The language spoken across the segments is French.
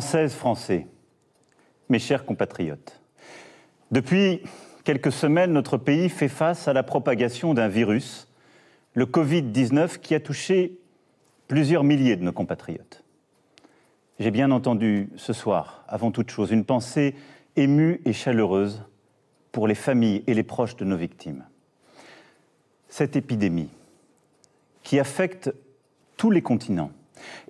Françaises, Français, mes chers compatriotes, depuis quelques semaines, notre pays fait face à la propagation d'un virus, le Covid-19, qui a touché plusieurs milliers de nos compatriotes. J'ai bien entendu ce soir, avant toute chose, une pensée émue et chaleureuse pour les familles et les proches de nos victimes. Cette épidémie, qui affecte tous les continents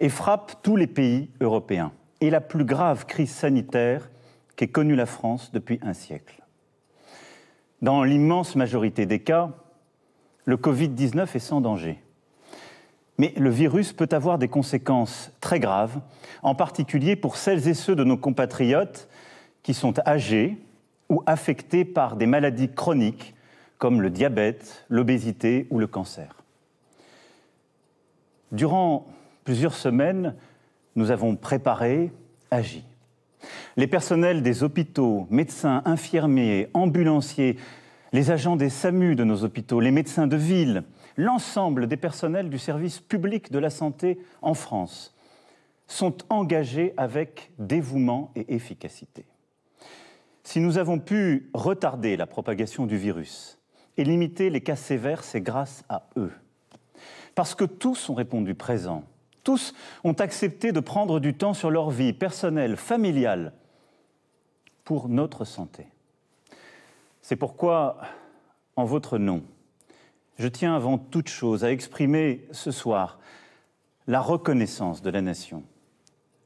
et frappe tous les pays européens, et la plus grave crise sanitaire qu'ait connue la France depuis un siècle. Dans l'immense majorité des cas, le Covid-19 est sans danger. Mais le virus peut avoir des conséquences très graves, en particulier pour celles et ceux de nos compatriotes qui sont âgés ou affectés par des maladies chroniques comme le diabète, l'obésité ou le cancer. Durant plusieurs semaines, nous avons préparé, agi. Les personnels des hôpitaux, médecins, infirmiers, ambulanciers, les agents des SAMU de nos hôpitaux, les médecins de ville, l'ensemble des personnels du service public de la santé en France sont engagés avec dévouement et efficacité. Si nous avons pu retarder la propagation du virus et limiter les cas sévères, c'est grâce à eux. Parce que tous ont répondu présents tous ont accepté de prendre du temps sur leur vie personnelle, familiale, pour notre santé. C'est pourquoi, en votre nom, je tiens avant toute chose à exprimer ce soir la reconnaissance de la nation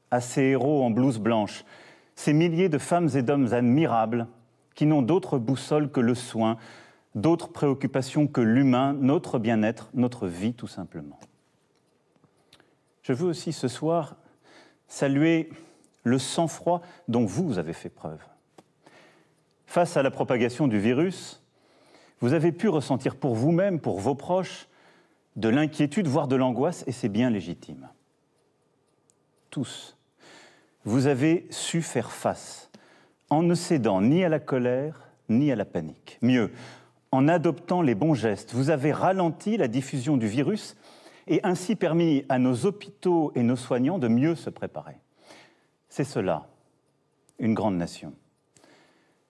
à ces héros en blouse blanche, ces milliers de femmes et d'hommes admirables qui n'ont d'autre boussole que le soin, d'autres préoccupations que l'humain, notre bien-être, notre vie tout simplement. Je veux aussi ce soir saluer le sang-froid dont vous avez fait preuve. Face à la propagation du virus, vous avez pu ressentir pour vous-même, pour vos proches, de l'inquiétude, voire de l'angoisse, et c'est bien légitime. Tous, vous avez su faire face en ne cédant ni à la colère, ni à la panique. Mieux, en adoptant les bons gestes, vous avez ralenti la diffusion du virus et ainsi permis à nos hôpitaux et nos soignants de mieux se préparer. C'est cela, une grande nation.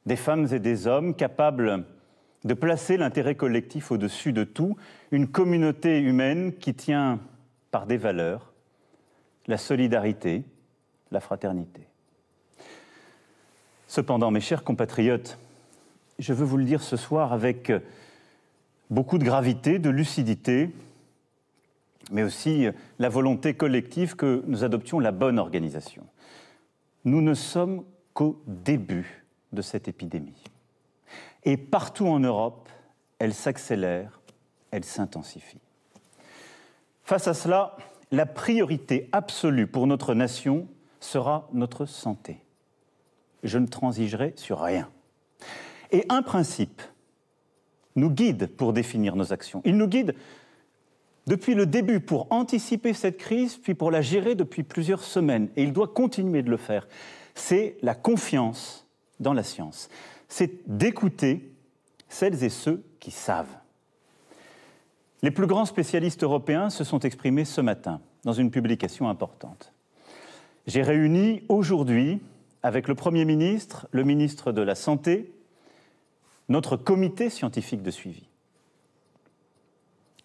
Des femmes et des hommes capables de placer l'intérêt collectif au-dessus de tout, une communauté humaine qui tient par des valeurs, la solidarité, la fraternité. Cependant, mes chers compatriotes, je veux vous le dire ce soir avec beaucoup de gravité, de lucidité, mais aussi euh, la volonté collective que nous adoptions la bonne organisation. Nous ne sommes qu'au début de cette épidémie. Et partout en Europe, elle s'accélère, elle s'intensifie. Face à cela, la priorité absolue pour notre nation sera notre santé. Je ne transigerai sur rien. Et un principe nous guide pour définir nos actions. Il nous guide depuis le début pour anticiper cette crise, puis pour la gérer depuis plusieurs semaines, et il doit continuer de le faire, c'est la confiance dans la science. C'est d'écouter celles et ceux qui savent. Les plus grands spécialistes européens se sont exprimés ce matin dans une publication importante. J'ai réuni aujourd'hui avec le Premier ministre, le ministre de la Santé, notre comité scientifique de suivi.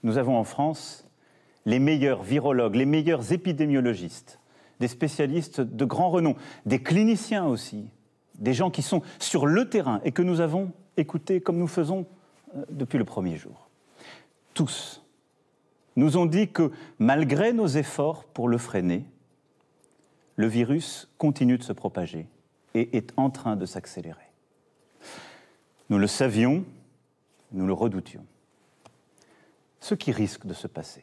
Nous avons en France les meilleurs virologues, les meilleurs épidémiologistes, des spécialistes de grand renom, des cliniciens aussi, des gens qui sont sur le terrain et que nous avons écoutés comme nous faisons euh, depuis le premier jour. Tous nous ont dit que malgré nos efforts pour le freiner, le virus continue de se propager et est en train de s'accélérer. Nous le savions, nous le redoutions. Ce qui risque de se passer,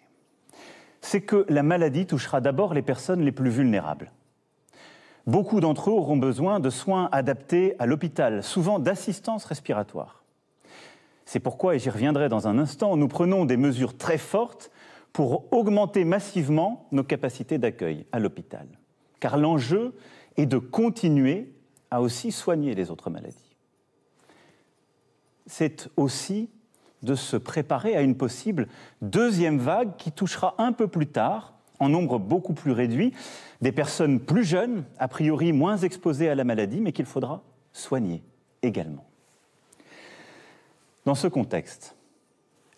c'est que la maladie touchera d'abord les personnes les plus vulnérables. Beaucoup d'entre eux auront besoin de soins adaptés à l'hôpital, souvent d'assistance respiratoire. C'est pourquoi, et j'y reviendrai dans un instant, nous prenons des mesures très fortes pour augmenter massivement nos capacités d'accueil à l'hôpital. Car l'enjeu est de continuer à aussi soigner les autres maladies. C'est aussi de se préparer à une possible deuxième vague qui touchera un peu plus tard, en nombre beaucoup plus réduit, des personnes plus jeunes, a priori moins exposées à la maladie, mais qu'il faudra soigner également. Dans ce contexte,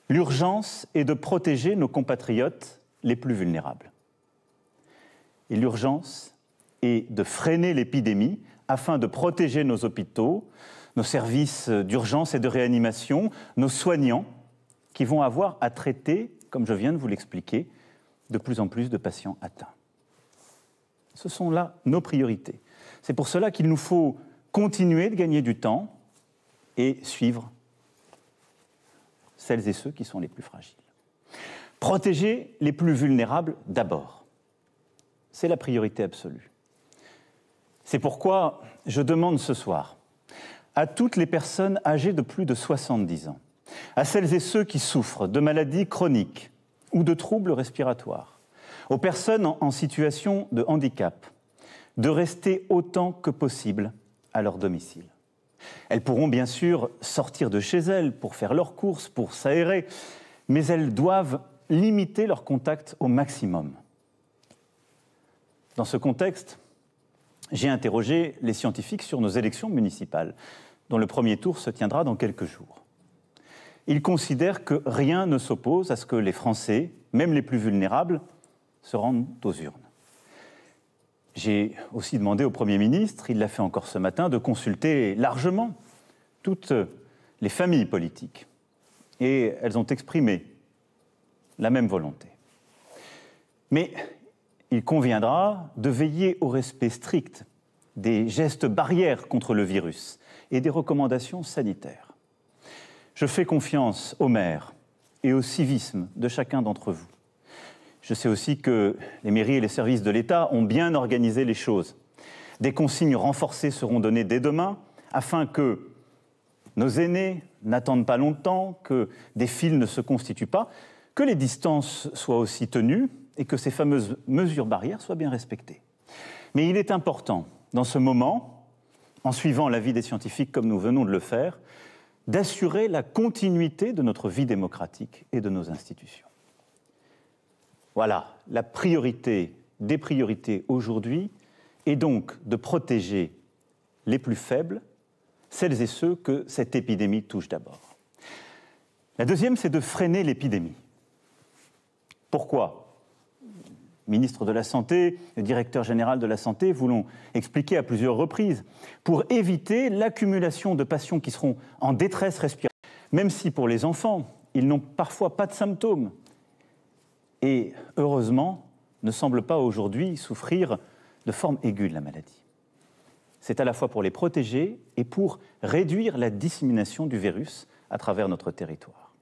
l'urgence est de protéger nos compatriotes les plus vulnérables. Et l'urgence est de freiner l'épidémie afin de protéger nos hôpitaux, nos services d'urgence et de réanimation, nos soignants, qui vont avoir à traiter, comme je viens de vous l'expliquer, de plus en plus de patients atteints. Ce sont là nos priorités. C'est pour cela qu'il nous faut continuer de gagner du temps et suivre celles et ceux qui sont les plus fragiles. Protéger les plus vulnérables d'abord. C'est la priorité absolue. C'est pourquoi je demande ce soir à toutes les personnes âgées de plus de 70 ans, à celles et ceux qui souffrent de maladies chroniques ou de troubles respiratoires, aux personnes en, situation de handicap, de rester autant que possible à leur domicile. Elles pourront bien sûr sortir de chez elles pour faire leurs courses, pour s'aérer, mais elles doivent limiter leur contact au maximum. Dans ce contexte, j'ai interrogé les scientifiques sur nos élections municipales, dont le premier tour se tiendra dans quelques jours. Ils considèrent que rien ne s'oppose à ce que les Français, même les plus vulnérables, se rendent aux urnes. J'ai aussi demandé au Premier ministre, il l'a fait encore ce matin, de consulter largement toutes les familles politiques. Et elles ont exprimé la même volonté. Mais il conviendra de veiller au respect strict des gestes barrières contre le virus et des recommandations sanitaires. Je fais confiance aux maires et au civisme de chacun d'entre vous. Je sais aussi que les mairies et les services de l'État ont bien organisé les choses. Des consignes renforcées seront données dès demain afin que nos aînés n'attendent pas longtemps, que des fils ne se constituent pas, que les distances soient aussi tenues et que ces fameuses mesures barrières soient bien respectées. Mais il est important, dans ce moment, en suivant l'avis des scientifiques comme nous venons de le faire, d'assurer la continuité de notre vie démocratique et de nos institutions. Voilà, la priorité des priorités aujourd'hui est donc de protéger les plus faibles, celles et ceux que cette épidémie touche d'abord. La deuxième, c'est de freiner l'épidémie. Pourquoi ministre de la Santé, le directeur général de la Santé, vous l'ont expliqué à plusieurs reprises, pour éviter l'accumulation de patients qui seront en détresse respiratoire. Même si pour les enfants, ils n'ont parfois pas de symptômes. Et heureusement, ne semblent pas aujourd'hui souffrir de forme aiguë de la maladie. C'est à la fois pour les protéger et pour réduire la dissémination du virus à travers notre territoire.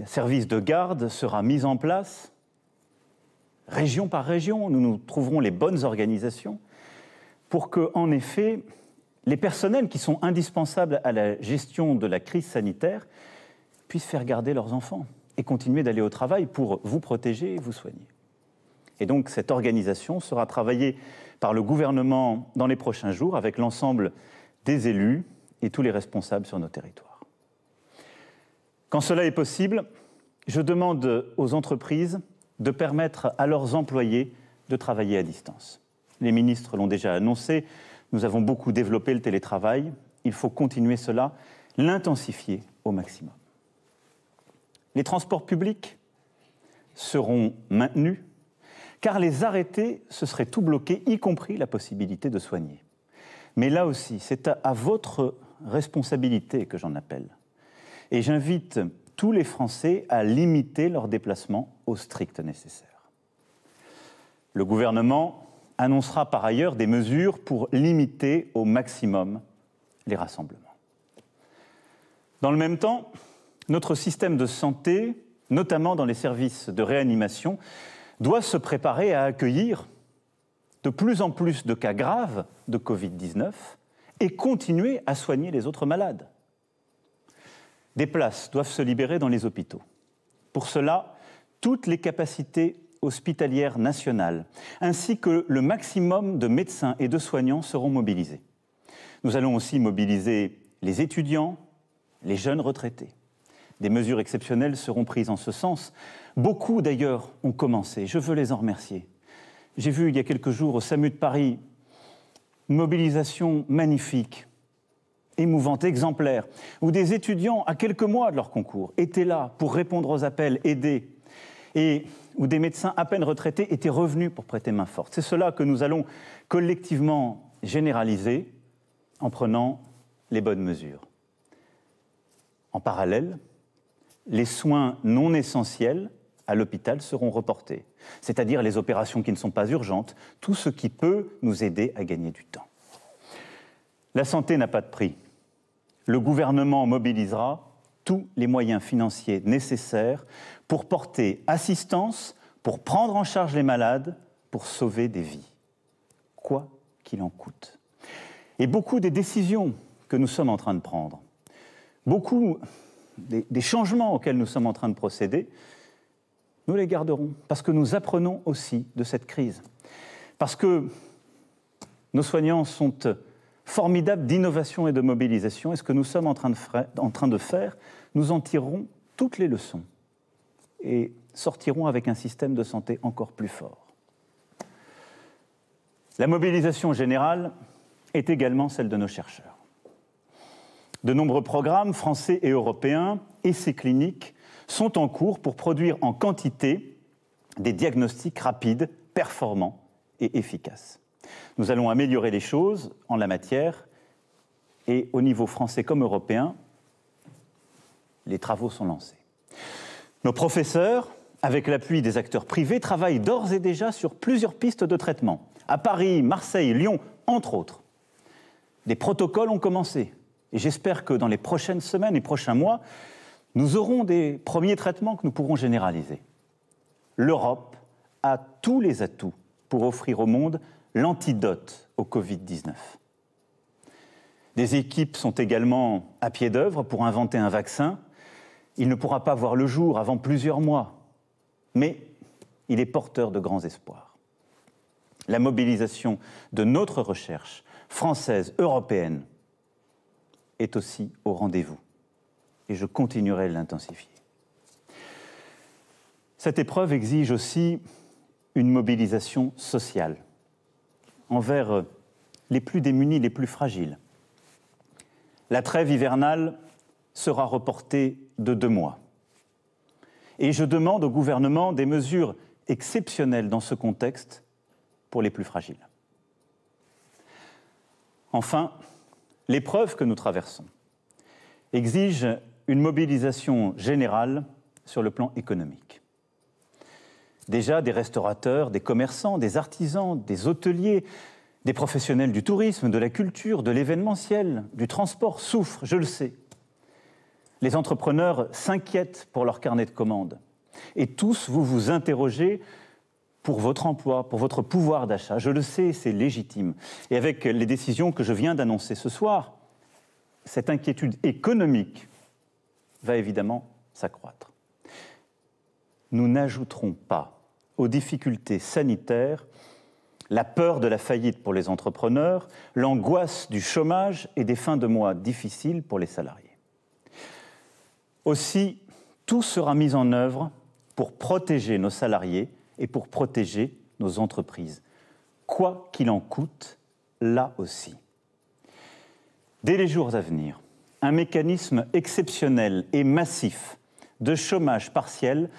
Un service de garde sera mis en place région par région, nous nous trouverons les bonnes organisations pour que, en effet, les personnels qui sont indispensables à la gestion de la crise sanitaire puissent faire garder leurs enfants et continuer d'aller au travail pour vous protéger et vous soigner. Et donc cette organisation sera travaillée par le gouvernement dans les prochains jours avec l'ensemble des élus et tous les responsables sur nos territoires. Quand cela est possible, je demande aux entreprises de permettre à leurs employés de travailler à distance. Les ministres l'ont déjà annoncé, nous avons beaucoup développé le télétravail, il faut continuer cela, l'intensifier au maximum. Les transports publics seront maintenus, car les arrêter, ce serait tout bloqué, y compris la possibilité de soigner. Mais là aussi, c'est à votre responsabilité que j'en appelle. Et j'invite tous les Français à limiter leurs déplacements au strict nécessaire. Le gouvernement annoncera par ailleurs des mesures pour limiter au maximum les rassemblements. Dans le même temps, notre système de santé, notamment dans les services de réanimation, doit se préparer à accueillir de plus en plus de cas graves de Covid-19 et continuer à soigner les autres malades. Des places doivent se libérer dans les hôpitaux. Pour cela, toutes les capacités hospitalières nationales, ainsi que le maximum de médecins et de soignants seront mobilisés. Nous allons aussi mobiliser les étudiants, les jeunes retraités. Des mesures exceptionnelles seront prises en ce sens. Beaucoup d'ailleurs ont commencé, je veux les en remercier. J'ai vu il y a quelques jours au SAMU de Paris une mobilisation magnifique émouvante, exemplaire, où des étudiants, à quelques mois de leur concours, étaient là pour répondre aux appels, aider, et où des médecins à peine retraités étaient revenus pour prêter main forte. C'est cela que nous allons collectivement généraliser en prenant les bonnes mesures. En parallèle, les soins non essentiels à l'hôpital seront reportés, c'est-à-dire les opérations qui ne sont pas urgentes, tout ce qui peut nous aider à gagner du temps. La santé n'a pas de prix. Le gouvernement mobilisera tous les moyens financiers nécessaires pour porter assistance, pour prendre en charge les malades, pour sauver des vies, quoi qu'il en coûte. Et beaucoup des décisions que nous sommes en train de prendre, beaucoup des, des changements auxquels nous sommes en train de procéder, nous les garderons parce que nous apprenons aussi de cette crise. Parce que nos soignants sont formidable d'innovation et de mobilisation, et ce que nous sommes en train, de faire, nous en tirerons toutes les leçons et sortirons avec un système de santé encore plus fort. La mobilisation générale est également celle de nos chercheurs. De nombreux programmes français et européens, essais cliniques, sont en cours pour produire en quantité des diagnostics rapides, performants et efficaces. Nous allons améliorer les choses en la matière et au niveau français comme européen, les travaux sont lancés. Nos professeurs, avec l'appui des acteurs privés, travaillent d'ores et déjà sur plusieurs pistes de traitement, à Paris, Marseille, Lyon, entre autres. Des protocoles ont commencé et j'espère que dans les prochaines semaines et prochains mois, nous aurons des premiers traitements que nous pourrons généraliser. L'Europe a tous les atouts pour offrir au monde l'antidote au Covid-19. Des équipes sont également à pied d'œuvre pour inventer un vaccin. Il ne pourra pas voir le jour avant plusieurs mois, mais il est porteur de grands espoirs. La mobilisation de notre recherche, française, européenne, est aussi au rendez-vous. Et je continuerai de l'intensifier. Cette épreuve exige aussi une mobilisation sociale envers euh, les plus démunis, les plus fragiles. La trêve hivernale sera reportée de deux mois. Et je demande au gouvernement des mesures exceptionnelles dans ce contexte pour les plus fragiles. Enfin, l'épreuve que nous traversons exige une mobilisation générale sur le plan économique. Déjà des restaurateurs, des commerçants, des artisans, des hôteliers, des professionnels du tourisme, de la culture, de l'événementiel, du transport souffrent, je le sais. Les entrepreneurs s'inquiètent pour leur carnet de commandes. Et tous, vous vous interrogez pour votre emploi, pour votre pouvoir d'achat. Je le sais, c'est légitime. Et avec les décisions que je viens d'annoncer ce soir, cette inquiétude économique va évidemment s'accroître nous n'ajouterons pas aux difficultés sanitaires la peur de la faillite pour les entrepreneurs, l'angoisse du chômage et des fins de mois difficiles pour les salariés. Aussi, tout sera mis en œuvre pour protéger nos salariés et pour protéger nos entreprises, quoi qu'il en coûte, là aussi. Dès les jours à venir, un mécanisme exceptionnel et massif de chômage partiel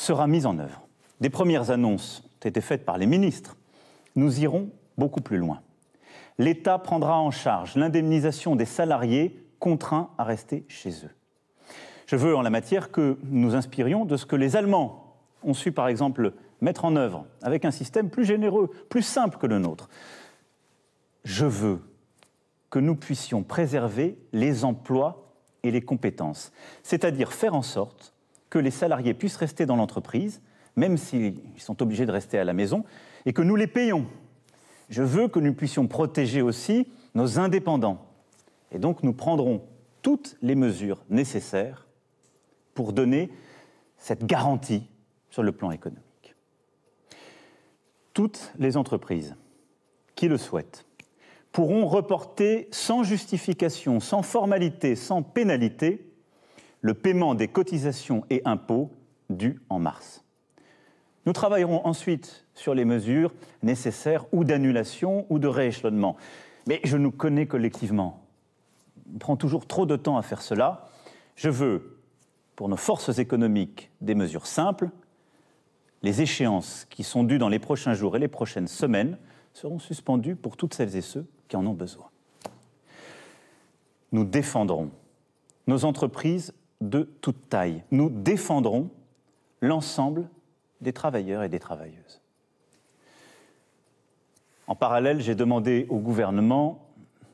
sera mise en œuvre. Des premières annonces ont été faites par les ministres. Nous irons beaucoup plus loin. L'État prendra en charge l'indemnisation des salariés contraints à rester chez eux. Je veux en la matière que nous inspirions de ce que les Allemands ont su par exemple mettre en œuvre avec un système plus généreux, plus simple que le nôtre. Je veux que nous puissions préserver les emplois et les compétences, c'est-à-dire faire en sorte que les salariés puissent rester dans l'entreprise, même s'ils sont obligés de rester à la maison, et que nous les payons. Je veux que nous puissions protéger aussi nos indépendants. Et donc nous prendrons toutes les mesures nécessaires pour donner cette garantie sur le plan économique. Toutes les entreprises qui le souhaitent pourront reporter sans justification, sans formalité, sans pénalité le paiement des cotisations et impôts dus en mars. Nous travaillerons ensuite sur les mesures nécessaires ou d'annulation ou de rééchelonnement. Mais je nous connais collectivement. On prend toujours trop de temps à faire cela. Je veux, pour nos forces économiques, des mesures simples. Les échéances qui sont dues dans les prochains jours et les prochaines semaines seront suspendues pour toutes celles et ceux qui en ont besoin. Nous défendrons nos entreprises de toute taille. Nous défendrons l'ensemble des travailleurs et des travailleuses. En parallèle, j'ai demandé au gouvernement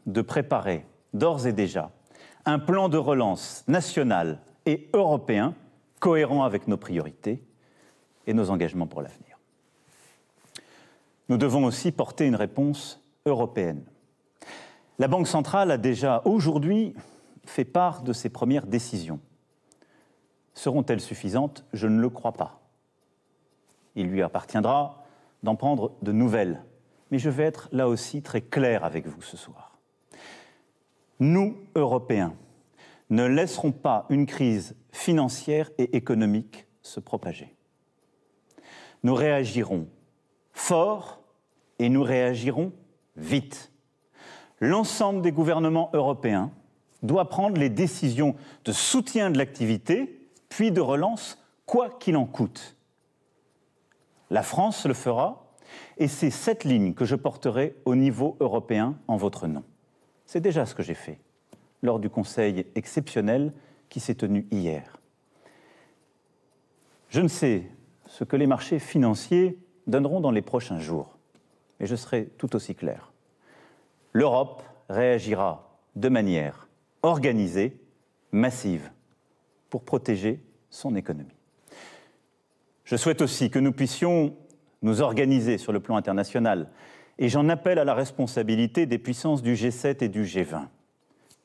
de préparer, d'ores et déjà, un plan de relance national et européen cohérent avec nos priorités et nos engagements pour l'avenir. Nous devons aussi porter une réponse européenne. La Banque centrale a déjà aujourd'hui fait part de ses premières décisions. Seront-elles suffisantes Je ne le crois pas. Il lui appartiendra d'en prendre de nouvelles. Mais je vais être là aussi très clair avec vous ce soir. Nous, Européens, ne laisserons pas une crise financière et économique se propager. Nous réagirons fort et nous réagirons vite. L'ensemble des gouvernements européens doit prendre les décisions de soutien de l'activité puis de relance, quoi qu'il en coûte. La France le fera, et c'est cette ligne que je porterai au niveau européen en votre nom. C'est déjà ce que j'ai fait lors du Conseil exceptionnel qui s'est tenu hier. Je ne sais ce que les marchés financiers donneront dans les prochains jours, mais je serai tout aussi clair. L'Europe réagira de manière organisée, massive pour protéger son économie. Je souhaite aussi que nous puissions nous organiser sur le plan international et j'en appelle à la responsabilité des puissances du G7 et du G20.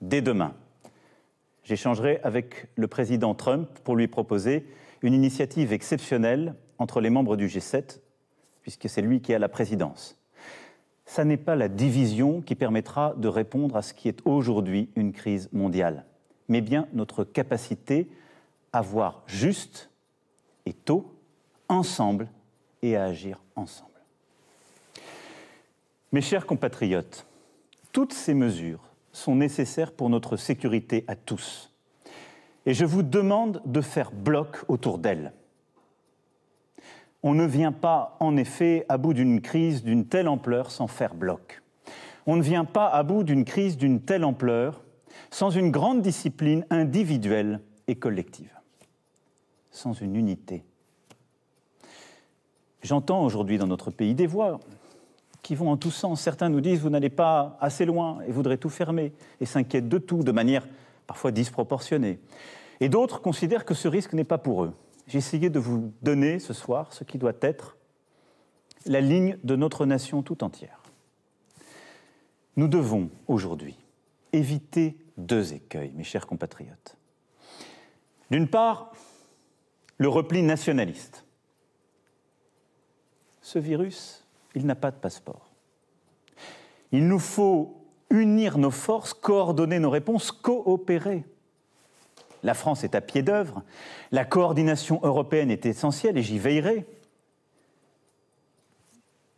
Dès demain, j'échangerai avec le président Trump pour lui proposer une initiative exceptionnelle entre les membres du G7, puisque c'est lui qui a la présidence. Ce n'est pas la division qui permettra de répondre à ce qui est aujourd'hui une crise mondiale mais bien notre capacité à voir juste et tôt, ensemble, et à agir ensemble. Mes chers compatriotes, toutes ces mesures sont nécessaires pour notre sécurité à tous. Et je vous demande de faire bloc autour d'elles. On ne vient pas, en effet, à bout d'une crise d'une telle ampleur sans faire bloc. On ne vient pas à bout d'une crise d'une telle ampleur sans une grande discipline individuelle et collective, sans une unité. J'entends aujourd'hui dans notre pays des voix qui vont en tous sens. Certains nous disent vous n'allez pas assez loin et voudrez tout fermer et s'inquiètent de tout de manière parfois disproportionnée. Et d'autres considèrent que ce risque n'est pas pour eux. J'ai essayé de vous donner ce soir ce qui doit être la ligne de notre nation tout entière. Nous devons aujourd'hui éviter deux écueils, mes chers compatriotes. D'une part, le repli nationaliste. Ce virus, il n'a pas de passeport. Il nous faut unir nos forces, coordonner nos réponses, coopérer. La France est à pied d'œuvre, la coordination européenne est essentielle et j'y veillerai.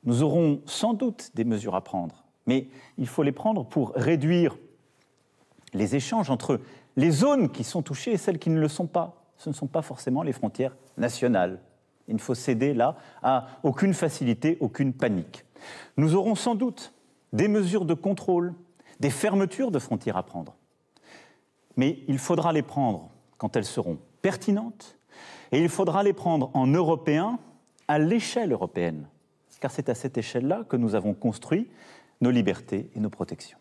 Nous aurons sans doute des mesures à prendre, mais il faut les prendre pour réduire les échanges entre les zones qui sont touchées et celles qui ne le sont pas. Ce ne sont pas forcément les frontières nationales. Il ne faut céder là à aucune facilité, aucune panique. Nous aurons sans doute des mesures de contrôle, des fermetures de frontières à prendre. Mais il faudra les prendre quand elles seront pertinentes et il faudra les prendre en européen à l'échelle européenne, car c'est à cette échelle-là que nous avons construit nos libertés et nos protections.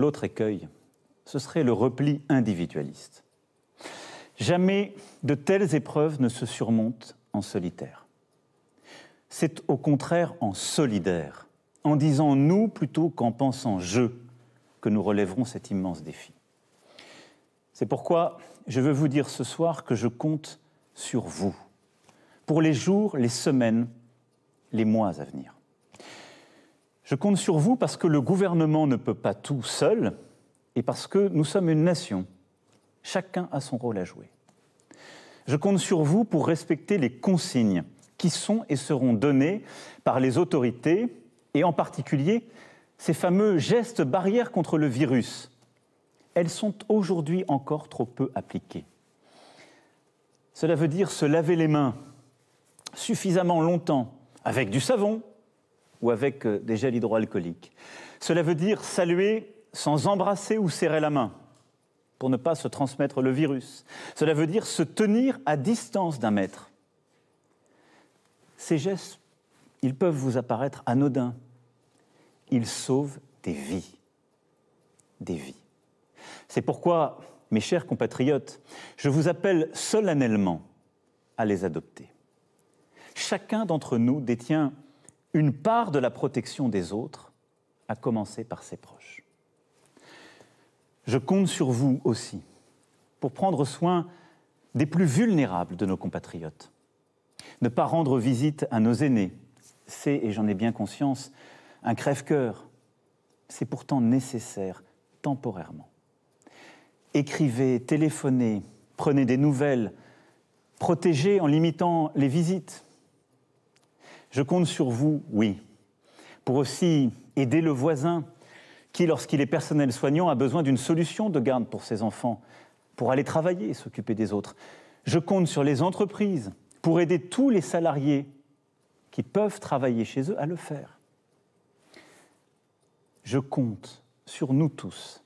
L'autre écueil, ce serait le repli individualiste. Jamais de telles épreuves ne se surmontent en solitaire. C'est au contraire en solidaire, en disant nous plutôt qu'en pensant je, que nous relèverons cet immense défi. C'est pourquoi je veux vous dire ce soir que je compte sur vous, pour les jours, les semaines, les mois à venir. Je compte sur vous parce que le gouvernement ne peut pas tout seul et parce que nous sommes une nation. Chacun a son rôle à jouer. Je compte sur vous pour respecter les consignes qui sont et seront données par les autorités et en particulier ces fameux gestes barrières contre le virus. Elles sont aujourd'hui encore trop peu appliquées. Cela veut dire se laver les mains suffisamment longtemps avec du savon ou avec euh, des gels hydroalcooliques. Cela veut dire saluer sans embrasser ou serrer la main pour ne pas se transmettre le virus. Cela veut dire se tenir à distance d'un mètre. Ces gestes, ils peuvent vous apparaître anodins. Ils sauvent des vies. Des vies. C'est pourquoi, mes chers compatriotes, je vous appelle solennellement à les adopter. Chacun d'entre nous détient une part de la protection des autres, à commencer par ses proches. Je compte sur vous aussi pour prendre soin des plus vulnérables de nos compatriotes. Ne pas rendre visite à nos aînés, c'est, et j'en ai bien conscience, un crève-cœur. C'est pourtant nécessaire temporairement. Écrivez, téléphonez, prenez des nouvelles, protégez en limitant les visites je compte sur vous, oui, pour aussi aider le voisin qui, lorsqu'il est personnel soignant, a besoin d'une solution de garde pour ses enfants, pour aller travailler et s'occuper des autres. Je compte sur les entreprises pour aider tous les salariés qui peuvent travailler chez eux à le faire. Je compte sur nous tous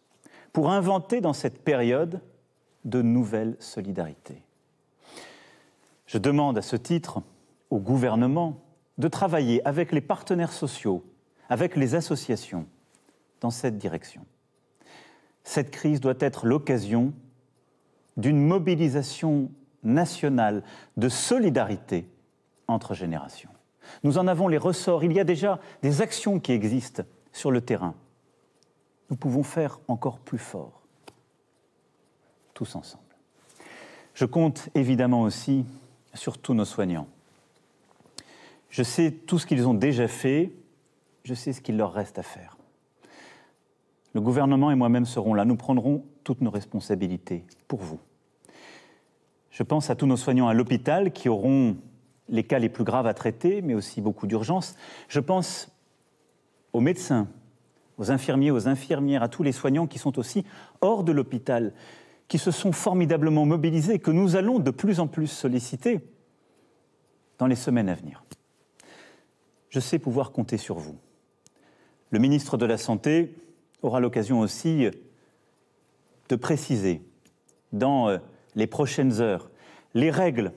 pour inventer dans cette période de nouvelles solidarités. Je demande à ce titre au gouvernement de travailler avec les partenaires sociaux, avec les associations, dans cette direction. Cette crise doit être l'occasion d'une mobilisation nationale de solidarité entre générations. Nous en avons les ressorts. Il y a déjà des actions qui existent sur le terrain. Nous pouvons faire encore plus fort, tous ensemble. Je compte évidemment aussi sur tous nos soignants je sais tout ce qu'ils ont déjà fait, je sais ce qu'il leur reste à faire. Le gouvernement et moi-même serons là, nous prendrons toutes nos responsabilités pour vous. Je pense à tous nos soignants à l'hôpital qui auront les cas les plus graves à traiter, mais aussi beaucoup d'urgences. Je pense aux médecins, aux infirmiers, aux infirmières, à tous les soignants qui sont aussi hors de l'hôpital, qui se sont formidablement mobilisés, que nous allons de plus en plus solliciter dans les semaines à venir je sais pouvoir compter sur vous. Le ministre de la Santé aura l'occasion aussi euh, de préciser dans euh, les prochaines heures les règles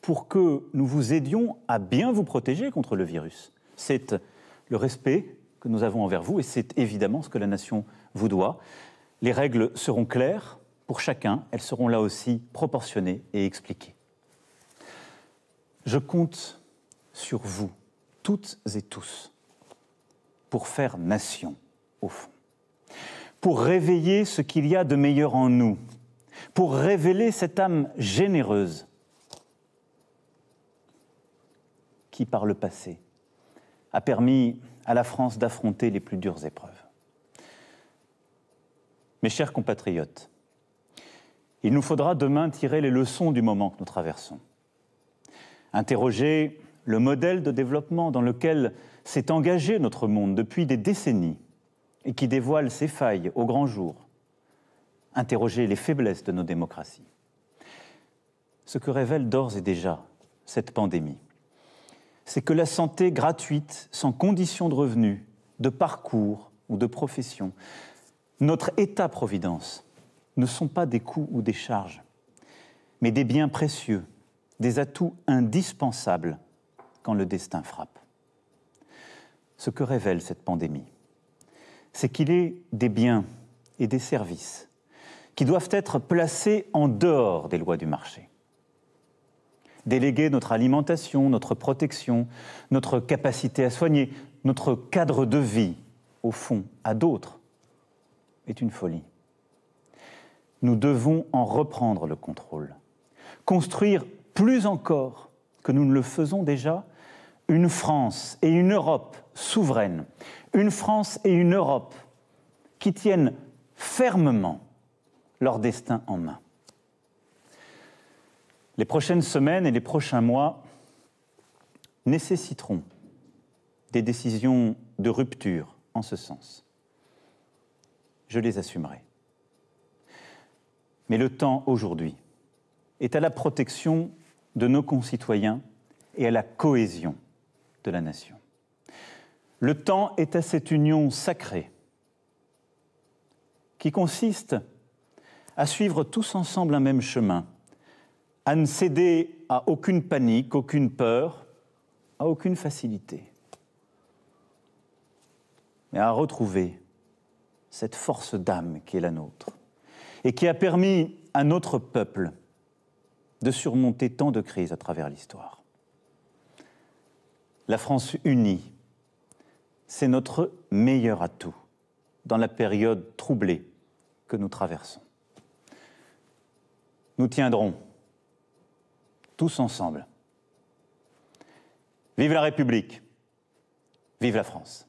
pour que nous vous aidions à bien vous protéger contre le virus. C'est euh, le respect que nous avons envers vous et c'est évidemment ce que la nation vous doit. Les règles seront claires pour chacun, elles seront là aussi proportionnées et expliquées. Je compte sur vous toutes et tous, pour faire nation, au fond, pour réveiller ce qu'il y a de meilleur en nous, pour révéler cette âme généreuse qui, par le passé, a permis à la France d'affronter les plus dures épreuves. Mes chers compatriotes, il nous faudra demain tirer les leçons du moment que nous traversons, interroger le modèle de développement dans lequel s'est engagé notre monde depuis des décennies et qui dévoile ses failles au grand jour, interroger les faiblesses de nos démocraties. Ce que révèle d'ores et déjà cette pandémie, c'est que la santé gratuite, sans condition de revenus, de parcours ou de profession, notre État-providence, ne sont pas des coûts ou des charges, mais des biens précieux, des atouts indispensables quand le destin frappe. Ce que révèle cette pandémie, c'est qu'il est des biens et des services qui doivent être placés en dehors des lois du marché. Déléguer notre alimentation, notre protection, notre capacité à soigner, notre cadre de vie, au fond, à d'autres, est une folie. Nous devons en reprendre le contrôle, construire plus encore que nous ne le faisons déjà une France et une Europe souveraines, une France et une Europe qui tiennent fermement leur destin en main. Les prochaines semaines et les prochains mois nécessiteront des décisions de rupture en ce sens. Je les assumerai. Mais le temps aujourd'hui est à la protection de nos concitoyens et à la cohésion de la nation. Le temps est à cette union sacrée qui consiste à suivre tous ensemble un même chemin, à ne céder à aucune panique, aucune peur, à aucune facilité, mais à retrouver cette force d'âme qui est la nôtre et qui a permis à notre peuple de surmonter tant de crises à travers l'histoire. La France unie, c'est notre meilleur atout dans la période troublée que nous traversons. Nous tiendrons tous ensemble. Vive la République, vive la France.